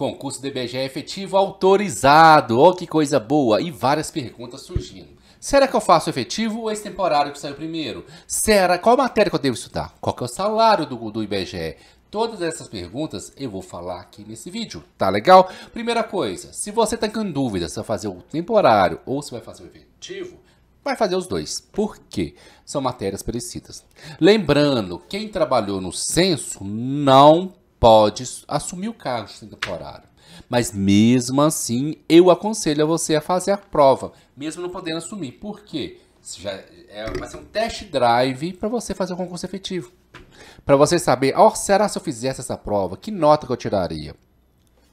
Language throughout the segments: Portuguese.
Concurso DBGE efetivo autorizado. ó oh, que coisa boa! E várias perguntas surgindo. Será que eu faço efetivo ou esse temporário que saiu primeiro? Será? Qual matéria que eu devo estudar? Qual que é o salário do, do IBGE? Todas essas perguntas eu vou falar aqui nesse vídeo, tá legal? Primeira coisa, se você está com dúvida se vai fazer o temporário ou se vai fazer o efetivo, vai fazer os dois. Por quê? São matérias parecidas. Lembrando, quem trabalhou no censo não pode assumir o cargo de temporário. Mas mesmo assim, eu aconselho a você a fazer a prova, mesmo não podendo assumir. Por quê? já é, vai ser um test drive para você fazer o um concurso efetivo. Para você saber, oh, será se eu fizesse essa prova, que nota que eu tiraria?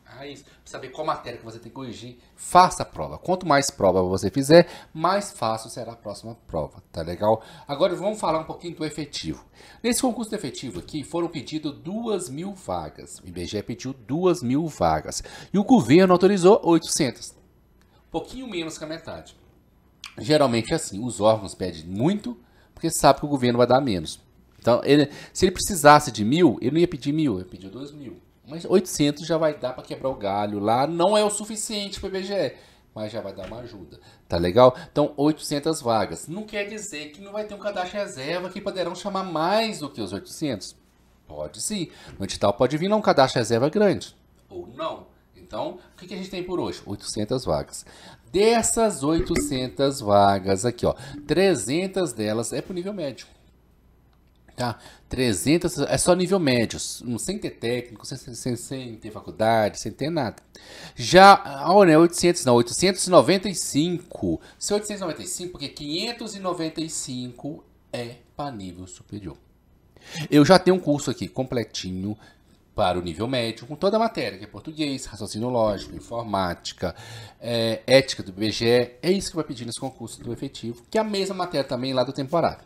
Ah, isso saber qual matéria que você tem que corrigir, faça a prova. Quanto mais prova você fizer, mais fácil será a próxima prova, tá legal? Agora vamos falar um pouquinho do efetivo. Nesse concurso efetivo aqui, foram pedidas duas mil vagas. O IBGE pediu duas mil vagas. E o governo autorizou 800. Pouquinho menos que a metade. Geralmente é assim, os órgãos pedem muito, porque sabe que o governo vai dar menos. Então, ele, se ele precisasse de mil, ele não ia pedir mil, ele pediu dois mil. Mas 800 já vai dar para quebrar o galho lá. Não é o suficiente para IBGE, mas já vai dar uma ajuda. Tá legal? Então, 800 vagas. Não quer dizer que não vai ter um cadastro reserva que poderão chamar mais do que os 800. Pode sim. No edital pode vir um cadastro reserva grande. Ou não. Então, o que, a gente tem por hoje? 800 vagas. Dessas 800 vagas aqui, ó, 300 delas é para o nível médio tá? 300 é só nível médio, sem ter técnico, sem, sem, sem ter faculdade, sem ter nada. Já ah, olha, 800 é não, 895. Se 895, é porque 595 é para nível superior. Eu já tenho um curso aqui completinho para o nível médio, com toda a matéria, que é português, raciocínio lógico, informática, é, ética do BGE, é isso que vai pedir nesse concurso do efetivo, que é a mesma matéria também lá do temporário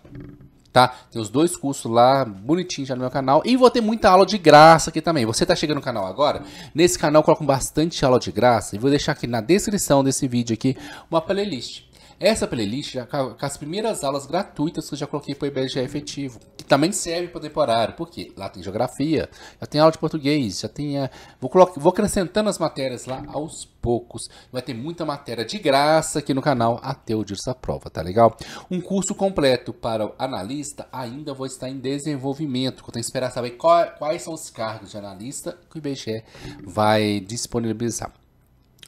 tá? Tem os dois cursos lá, bonitinho já no meu canal. E vou ter muita aula de graça aqui também. Você tá chegando no canal agora? Nesse canal eu coloco bastante aula de graça. E vou deixar aqui na descrição desse vídeo aqui uma playlist. Essa playlist já com as primeiras aulas gratuitas que eu já coloquei para o IBGE efetivo também serve para temporário. Por quê? Lá tem geografia, já tem aula de português, já tem. A... É, vou, colocar, vou acrescentando as matérias lá aos poucos. Vai ter muita matéria de graça aqui no canal até o dia da prova, tá legal? Um curso completo para o analista ainda vou estar em desenvolvimento. Eu tenho que esperar saber qual, quais são os cargos de analista que o IBGE vai disponibilizar.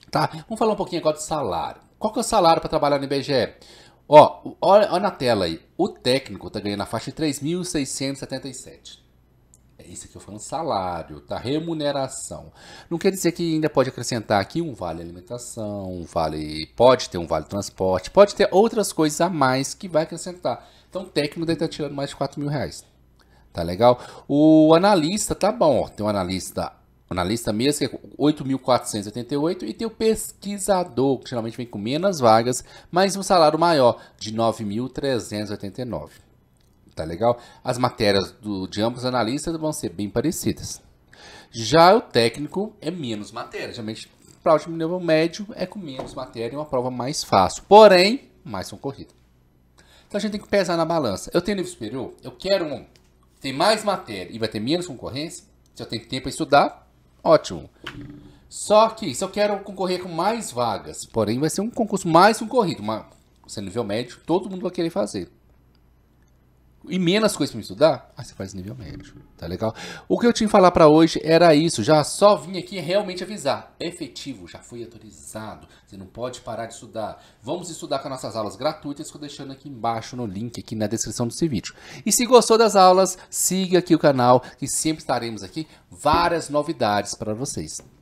Tá, vamos falar um pouquinho agora de salário. Qual que é o salário para trabalhar no IBGE? Ó, olha, olha na tela aí. O técnico tá ganhando a faixa de 3.677. É isso que eu falo, salário, tá? Remuneração. Não quer dizer que ainda pode acrescentar aqui um vale alimentação, um vale. Pode ter um vale transporte, pode ter outras coisas a mais que vai acrescentar. Então o técnico deve estar tá tirando mais de 4 mil reais. Tá legal? O analista, tá bom. Ó, tem um analista analista mesmo, que é 8.488, e tem o pesquisador, que geralmente vem com menos vagas, mas um salário maior, de 9.389. Tá legal? As matérias do, de ambos analistas vão ser bem parecidas. Já o técnico é menos matéria. Geralmente, para o nível médio, é com menos matéria e uma prova mais fácil. Porém, mais concorrida. Então a gente tem que pesar na balança. Eu tenho nível superior, eu quero um. Tem mais matéria e vai ter menos concorrência. Se eu tenho tempo para estudar, Ótimo. Só que se eu quero concorrer com mais vagas, porém vai ser um concurso mais concorrido, mas você é nível médio, todo mundo vai querer fazer e menos coisas para estudar, aí você faz nível médio, tá legal? O que eu tinha que falar para hoje era isso, já só vim aqui realmente avisar, efetivo, já foi autorizado, você não pode parar de estudar. Vamos estudar com as nossas aulas gratuitas que eu deixando aqui embaixo no link, aqui na descrição desse vídeo. E se gostou das aulas, siga aqui o canal, que sempre estaremos aqui várias novidades para vocês.